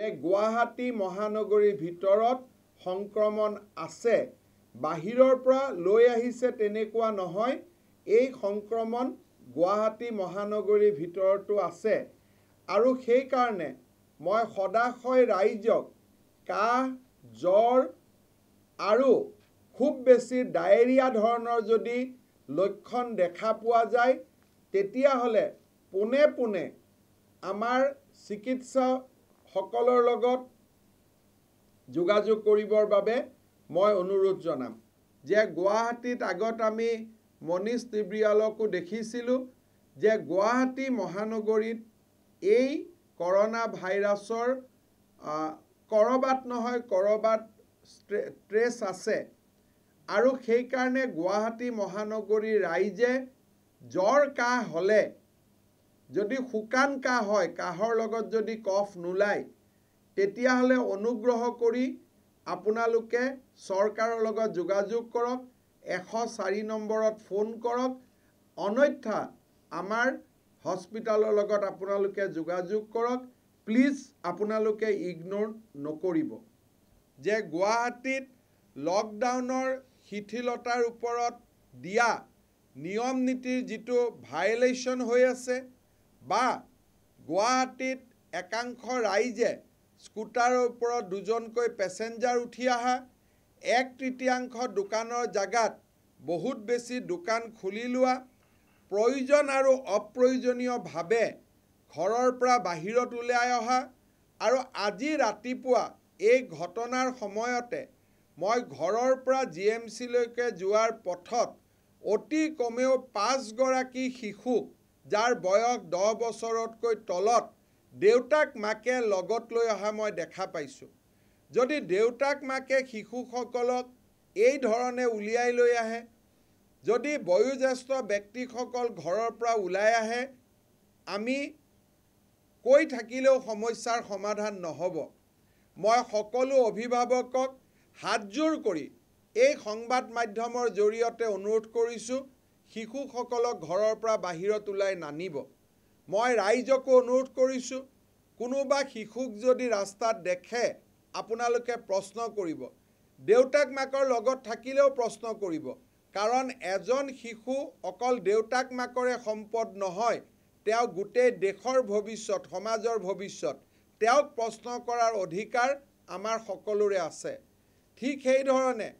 যে গুৱাহাটী মহানগৰীৰ ভিতৰত সংক্ৰমণ আছে বাহিৰৰ পৰা লৈ আহিছে তেনেকুৱা নহয় এই সংক্ৰমণ গুৱাহাটী মহানগৰীৰ ভিতৰতো আছে আৰু সেইকাৰণে মই সদাশয় ৰাইজক কাহ জ্বৰ আৰু খুব বেছি ডায়েৰিয়া ধৰণৰ যদি লক্ষণ দেখা পোৱা যায় তেতিয়াহ'লে পোনে পোনে আমাৰ চিকিৎসা সকলৰ লগত যোগাযোগ কৰিবৰ বাবে মই অনুৰোধ জনাম যে গুৱাহাটীত আগত আমি মনীষ টিব্ৰিয়ালকো দেখিছিলোঁ যে গুৱাহাটী মহানগৰীত এই কৰোণা ভাইৰাছৰ ক'ৰবাত নহয় ক'ৰবাত ট্ৰেছ আছে আৰু সেইকাৰণে গুৱাহাটী মহানগৰীৰ ৰাইজে জ্বৰ কাহ হ'লে যদি শুকান কাহ হয় কাহৰ লগত যদি কফ নোলায় তেতিয়াহ'লে অনুগ্ৰহ কৰি আপোনালোকে চৰকাৰৰ লগত যোগাযোগ কৰক এশ চাৰি নম্বৰত ফোন কৰক অন্যথা আমাৰ হস্পিটেলৰ লগত আপোনালোকে যোগাযোগ কৰক প্লিজ আপোনালোকে ইগন'ৰ নকৰিব যে গুৱাহাটীত লকডাউনৰ শিথিলতাৰ ওপৰত দিয়া নিয়ম নীতিৰ যিটো ভায়লেশ্যন হৈ আছে বা গুৱাহাটীত একাংশ ৰাইজে স্কুটাৰৰ ওপৰত দুজনকৈ পেছেঞ্জাৰ উঠি অহা এক তৃতীয়াংশ দোকানৰ জেগাত বহুত বেছি দোকান খুলি লোৱা প্ৰয়োজন আৰু অপ্ৰয়োজনীয়ভাৱে ঘৰৰ পৰা বাহিৰত ওলাই অহা আৰু আজি ৰাতিপুৱা এই ঘটনাৰ সময়তে মই ঘৰৰ পৰা জি এম চিলৈকে যোৱাৰ পথত অতি কমেও পাঁচগৰাকী শিশুক যাৰ বয়স দহ বছৰতকৈ তলত দেউতাক মাকে লগত লৈ অহা মই দেখা পাইছোঁ যদি দেউতাক মাকে শিশুসকলক এই ধৰণে উলিয়াই লৈ আহে যদি বয়োজ্যেষ্ঠ ব্যক্তিসকল ঘৰৰ পৰা ওলাই আহে আমি কৈ থাকিলেও সমস্যাৰ সমাধান নহ'ব মই সকলো অভিভাৱকক হাতযোৰ কৰি এই সংবাদ মাধ্যমৰ জৰিয়তে অনুৰোধ কৰিছোঁ শিশুসকলক ঘৰৰ পৰা বাহিৰত ওলাই নানিব মই ৰাইজকো অনুৰোধ কৰিছোঁ কোনোবা শিশুক যদি ৰাস্তাত দেখে আপোনালোকে প্ৰশ্ন কৰিব দেউতাক মাকৰ লগত থাকিলেও প্ৰশ্ন কৰিব কাৰণ এজন শিশু অকল দেউতাক মাকৰে সম্পদ নহয় তেওঁ গোটেই দেশৰ ভৱিষ্যত সমাজৰ ভৱিষ্যত তেওঁক প্ৰশ্ন কৰাৰ অধিকাৰ আমাৰ সকলোৰে আছে ঠিক সেইধৰণে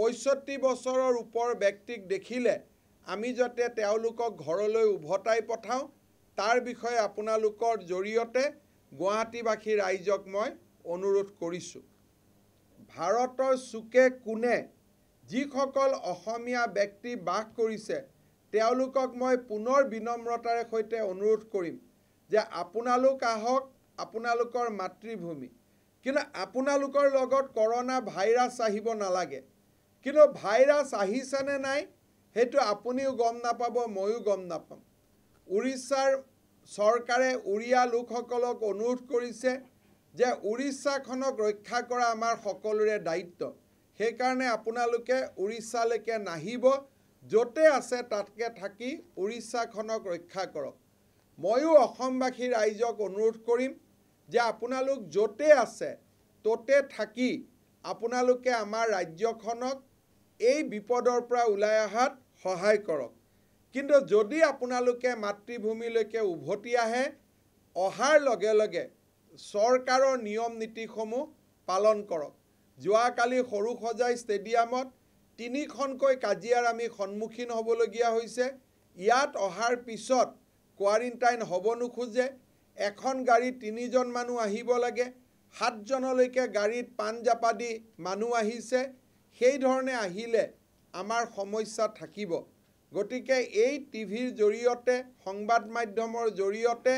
পঁয়ষষ্ঠি বছৰৰ ওপৰ ব্যক্তিক দেখিলে আমি যাতে তেওঁলোকক ঘৰলৈ উভতাই পঠাওঁ তাৰ বিষয়ে আপোনালোকৰ জৰিয়তে গুৱাহাটীবাসী ৰাইজক মই অনুৰোধ কৰিছোঁ ভাৰতৰ চুকে কোণে যিসকল অসমীয়া ব্যক্তি বাস কৰিছে তেওঁলোকক মই পুনৰ বিনম্ৰতাৰে সৈতে অনুৰোধ কৰিম যে আপোনালোক আহক আপোনালোকৰ মাতৃভূমি কিন্তু আপোনালোকৰ লগত কৰোণা ভাইৰাছ আহিব নালাগে কিন্তু ভাইৰাছ আহিছেনে নাই সেইটো আপুনিও গম নাপাব ময়ো গম নাপাম উৰিষ্যাৰ চৰকাৰে উৰিয়া লোকসকলক অনুৰোধ কৰিছে যে উৰিষ্যাখনক ৰক্ষা কৰা আমাৰ সকলোৰে দায়িত্ব সেইকাৰণে আপোনালোকে উৰিষ্যালৈকে নাহিব য'তে আছে তাতকে থাকি উৰিষ্যাখনক ৰক্ষা কৰক ময়ো অসমবাসী ৰাইজক অনুৰোধ কৰিম যে আপোনালোক য'তে আছে ত'তে থাকি আপোনালোকে আমাৰ ৰাজ্যখনক এই বিপদৰ পৰা ওলাই অহাত সহায় কৰক কিন্তু যদি আপোনালোকে মাতৃভূমিলৈকে উভতি আহে অহাৰ লগে লগে চৰকাৰৰ নিয়ম নীতিসমূহ পালন কৰক যোৱাকালি সৰু সজাই ষ্টেডিয়ামত তিনিখনকৈ কাজিয়াৰ আমি সন্মুখীন হ'বলগীয়া হৈছে ইয়াত অহাৰ পিছত কোৱাৰেণ্টাইন হ'ব নোখোজে এখন গাড়ীত তিনিজন মানুহ আহিব লাগে সাতজনলৈকে গাড়ীত পাণ জাপা দি মানুহ আহিছে সেইধৰণে আহিলে আমাৰ সমস্যা থাকিব গতিকে এই টিভিৰ জৰিয়তে সংবাদ মাধ্যমৰ জৰিয়তে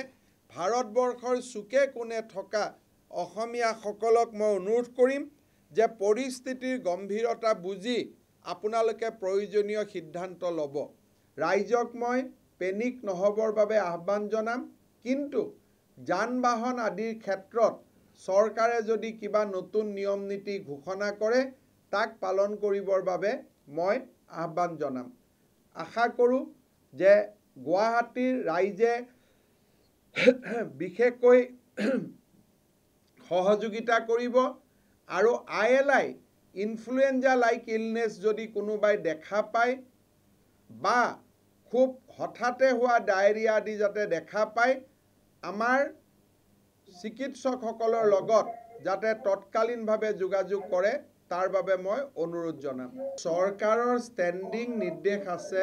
ভাৰতবৰ্ষৰ চুকে কোণে থকা অসমীয়াসকলক মই অনুৰোধ কৰিম যে পৰিস্থিতিৰ গম্ভীৰতা বুজি আপোনালোকে প্ৰয়োজনীয় সিদ্ধান্ত ল'ব ৰাইজক মই পেনিক নহ'বৰ বাবে আহ্বান জনাম কিন্তু যান বাহন আদিৰ ক্ষেত্ৰত চৰকাৰে যদি কিবা নতুন নিয়ম নীতি ঘোষণা কৰে তাক পালন কৰিবৰ বাবে মই আহ্বান জনাম আশা কৰোঁ যে গুৱাহাটীৰ ৰাইজে বিশেষকৈ সহযোগিতা কৰিব আৰু I L I influenza like illness যদি কোনোবাই দেখা পায় বা খুব হঠাতে হোৱা ডায়েৰিয়া আদি যাতে দেখা পায় আমাৰ চিকিৎসকসকলৰ লগত যাতে তৎকালীনভাৱে যোগাযোগ কৰে তাৰ বাবে মই অনুৰোধ জনাম চৰকাৰৰ ষ্টেণ্ডিং নিৰ্দেশ আছে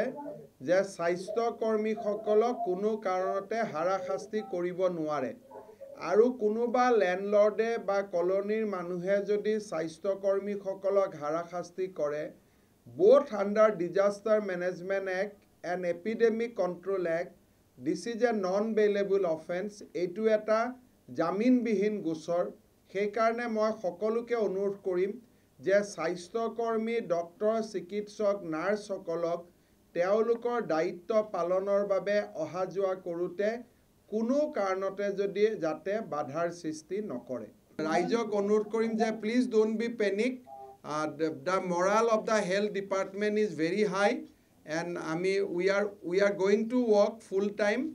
যে স্বাস্থ্যকৰ্মীসকলক কোনো কাৰণতে হাৰাশাস্তি কৰিব নোৱাৰে আৰু কোনোবা লেণ্ডলৰ্ডে বা কলনীৰ মানুহে যদি স্বাস্থ্যকৰ্মীসকলক হাৰাশাস্তি কৰে both under disaster management act and epidemic control act this is a non bailable offence এইটো এটা জামিনবিহীন গোচৰ সেইকাৰণে মই সকলোকে অনুৰোধ কৰিম যে স্বাস্থ্যকৰ্মী ডক্টৰ চিকিৎসক নাৰ্ছসকলক তেওঁলোকৰ দায়িত্ব পালনৰ বাবে অহা যোৱা কৰোঁতে কোনো কাৰণতে যদি যাতে বাধাৰ সৃষ্টি নকৰে ৰাইজক অনুৰোধ কৰিম যে please don't be panic the moral of the health department is very high and আমি we are we are going to work full time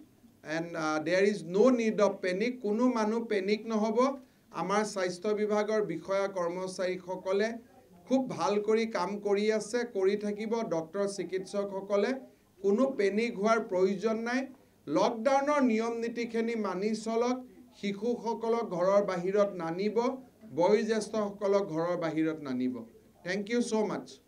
and there is no' need of panic কোনো মানুহ পেনিক নহ'ব আমাৰ স্বাস্থ্য বিভাগৰ বিষয়া কৰ্মচাৰীসকলে খুব ভাল কৰি কাম কৰি আছে কৰি থাকিব ডক্টৰ চিকিৎসকসকলে কোনো পেনিক হোৱাৰ প্ৰয়োজন নাই লকডাউনৰ নিয়ম নীতিখিনি মানি চলক শিশুসকলক ঘৰৰ বাহিৰত নানিব বয়োজ্যেষ্ঠসকলক ঘৰৰ বাহিৰত নানিব থেংক ইউ ছ' মাছ